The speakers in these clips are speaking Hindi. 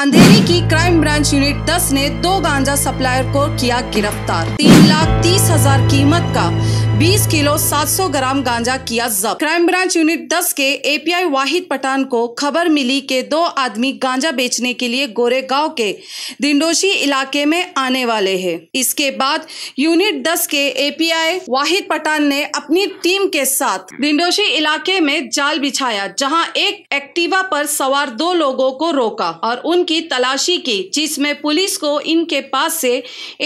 अंधेरी की क्राइम ब्रांच यूनिट 10 ने दो गांजा सप्लायर को किया गिरफ्तार तीन लाख तीस हजार कीमत का 20 किलो 700 ग्राम गांजा किया जब्त क्राइम ब्रांच यूनिट 10 के एपीआई वाहिद पठान को खबर मिली के दो आदमी गांजा बेचने के लिए गोरे गांव के दिंडोशी इलाके में आने वाले हैं। इसके बाद यूनिट 10 के एपीआई वाहिद पठान ने अपनी टीम के साथ दिंडोशी इलाके में जाल बिछाया जहां एक एक्टिवा पर सवार दो लोगों को रोका और उनकी तलाशी की जिसमें पुलिस को इनके पास से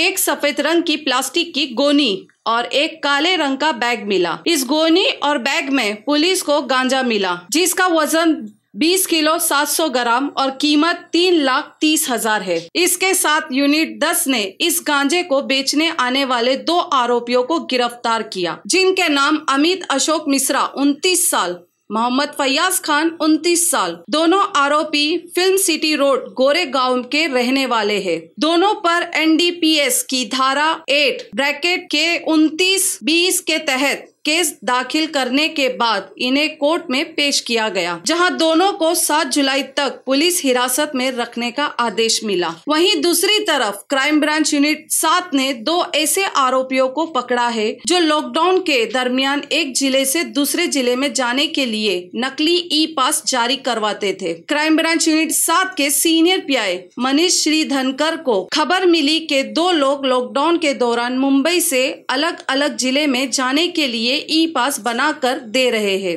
एक सफेद रंग की प्लास्टिक की गोनी और एक काले रंग का बैग मिला इस गोनी और बैग में पुलिस को गांजा मिला जिसका वजन 20 किलो 700 ग्राम और कीमत तीन लाख तीस हजार है इसके साथ यूनिट 10 ने इस गांजे को बेचने आने वाले दो आरोपियों को गिरफ्तार किया जिनके नाम अमित अशोक मिश्रा 29 साल मोहम्मद फैयाज खान 29 साल दोनों आरोपी फिल्म सिटी रोड गोरे गांव के रहने वाले हैं। दोनों पर एनडीपीएस की धारा 8 ब्रैकेट के 29 बीस के तहत केस दाखिल करने के बाद इन्हें कोर्ट में पेश किया गया जहां दोनों को 7 जुलाई तक पुलिस हिरासत में रखने का आदेश मिला वहीं दूसरी तरफ क्राइम ब्रांच यूनिट सात ने दो ऐसे आरोपियों को पकड़ा है जो लॉकडाउन के दरमियान एक जिले से दूसरे जिले में जाने के लिए नकली ई पास जारी करवाते थे क्राइम ब्रांच यूनिट सात के सीनियर पी मनीष श्री धनकर को खबर मिली के दो लोग लॉकडाउन के दौरान मुंबई से अलग अलग जिले में जाने के लिए लिए ई पास बनाकर दे रहे हैं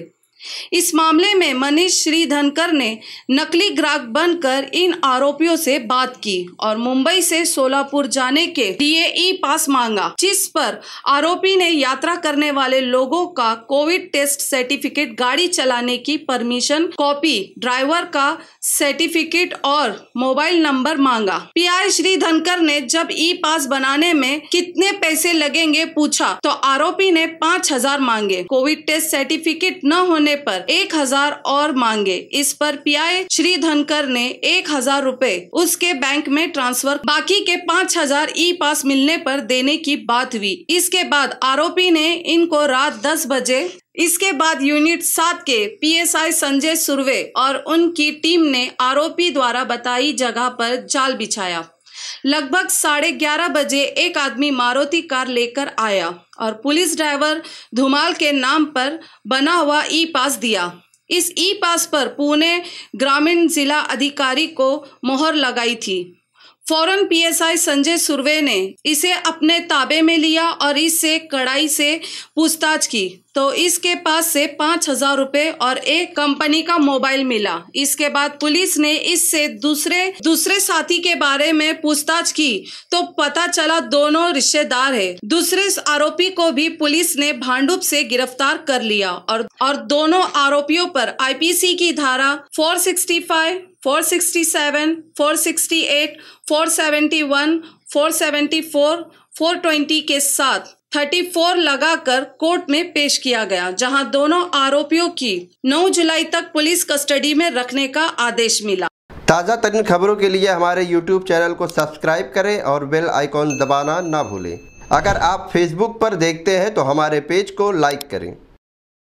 इस मामले में मनीष श्री धनकर ने नकली ग्राहक बनकर इन आरोपियों से बात की और मुंबई से सोलापुर जाने के लिए ई पास मांगा जिस पर आरोपी ने यात्रा करने वाले लोगों का कोविड टेस्ट सर्टिफिकेट गाड़ी चलाने की परमिशन कॉपी ड्राइवर का सर्टिफिकेट और मोबाइल नंबर मांगा पीआई धनकर ने जब ई पास बनाने में कितने पैसे लगेंगे पूछा तो आरोपी ने पाँच हजार मांगे कोविड टेस्ट सर्टिफिकेट न होने होने पर एक हजार और मांगे इस पर पीआई श्री धनकर ने एक हजार रूपए उसके बैंक में ट्रांसफर बाकी के पाँच हजार ई पास मिलने पर देने की बात हुई इसके बाद आरोपी ने इनको रात दस बजे इसके बाद यूनिट सात के पीएसआई संजय सुरवे और उनकी टीम ने आरोपी द्वारा बताई जगह पर जाल बिछाया लगभग साढ़े ग्यारह बजे एक आदमी मारुति कार लेकर आया और पुलिस ड्राइवर धुमाल के नाम पर बना हुआ ई पास दिया इस ई पास पर पुणे ग्रामीण जिला अधिकारी को मोहर लगाई थी फौरन पीएसआई संजय सुरवे ने इसे अपने ताबे में लिया और इससे कड़ाई से पूछताछ की तो इसके पास से पाँच हजार रूपए और एक कंपनी का मोबाइल मिला इसके बाद पुलिस ने इससे दूसरे दूसरे साथी के बारे में पूछताछ की तो पता चला दोनों रिश्तेदार है दूसरे आरोपी को भी पुलिस ने भांडुप से गिरफ्तार कर लिया और और दोनों आरोपियों पर आईपीसी की धारा 465 फोर सेवेंटी फोर फोर 420 के साथ 34 लगाकर कोर्ट में पेश किया गया जहां दोनों आरोपियों की 9 जुलाई तक पुलिस कस्टडी में रखने का आदेश मिला ताज़ा तरीन खबरों के लिए हमारे YouTube चैनल को सब्सक्राइब करें और बेल आइकॉन दबाना ना भूलें अगर आप Facebook पर देखते हैं तो हमारे पेज को लाइक करें